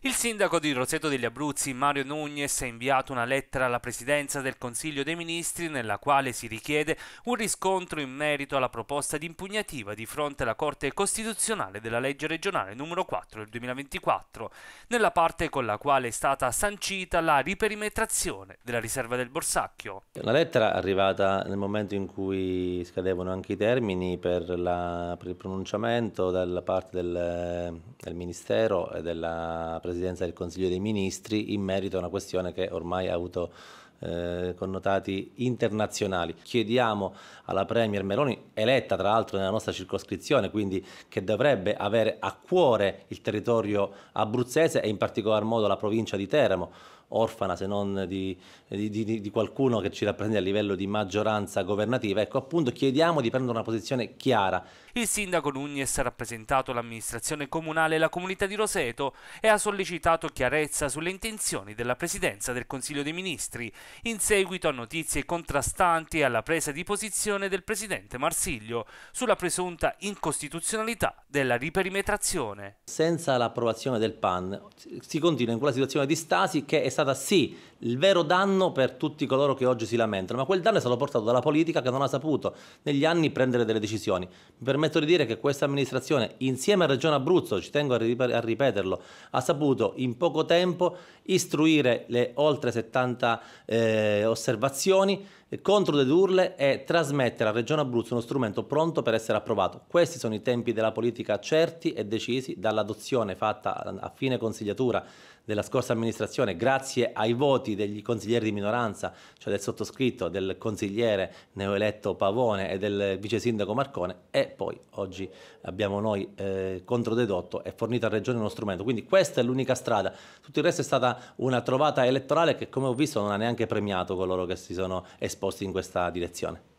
Il sindaco di Roseto degli Abruzzi, Mario Nunez, ha inviato una lettera alla Presidenza del Consiglio dei Ministri nella quale si richiede un riscontro in merito alla proposta di impugnativa di fronte alla Corte Costituzionale della legge regionale numero 4 del 2024, nella parte con la quale è stata sancita la riperimetrazione della riserva del Borsacchio. La lettera è arrivata nel momento in cui scadevano anche i termini per, la, per il pronunciamento da parte del, del Ministero e della Presidenza Presidenza del Consiglio dei Ministri in merito a una questione che ormai ha avuto eh, connotati internazionali. Chiediamo alla Premier Meloni, eletta tra l'altro nella nostra circoscrizione, quindi che dovrebbe avere a cuore il territorio abruzzese e in particolar modo la provincia di Teramo, orfana se non di, di, di, di qualcuno che ci rappresenta a livello di maggioranza governativa. Ecco appunto chiediamo di prendere una posizione chiara. Il sindaco Nunez ha rappresentato l'amministrazione comunale e la comunità di Roseto e ha sollecitato chiarezza sulle intenzioni della presidenza del Consiglio dei Ministri in seguito a notizie contrastanti e alla presa di posizione del presidente Marsiglio sulla presunta incostituzionalità della riperimetrazione. Senza l'approvazione del PAN si continua in quella situazione di stasi che è stata sì il vero danno per tutti coloro che oggi si lamentano, ma quel danno è stato portato dalla politica che non ha saputo negli anni prendere delle decisioni. Mi permetto di dire che questa amministrazione, insieme a Regione Abruzzo, ci tengo a ripeterlo, ha saputo in poco tempo istruire le oltre 70 eh, osservazioni controdedurle e trasmettere a Regione Abruzzo uno strumento pronto per essere approvato. Questi sono i tempi della politica certi e decisi dall'adozione fatta a fine consigliatura della scorsa amministrazione, grazie ai voti degli consiglieri di minoranza, cioè del sottoscritto, del consigliere neoeletto Pavone e del vice sindaco Marcone, e poi oggi abbiamo noi eh, controdedotto e fornito a Regione uno strumento. Quindi questa è l'unica strada. Tutto il resto è stata una trovata elettorale che, come ho visto, non ha neanche premiato coloro che si sono espressi esposti in questa direzione.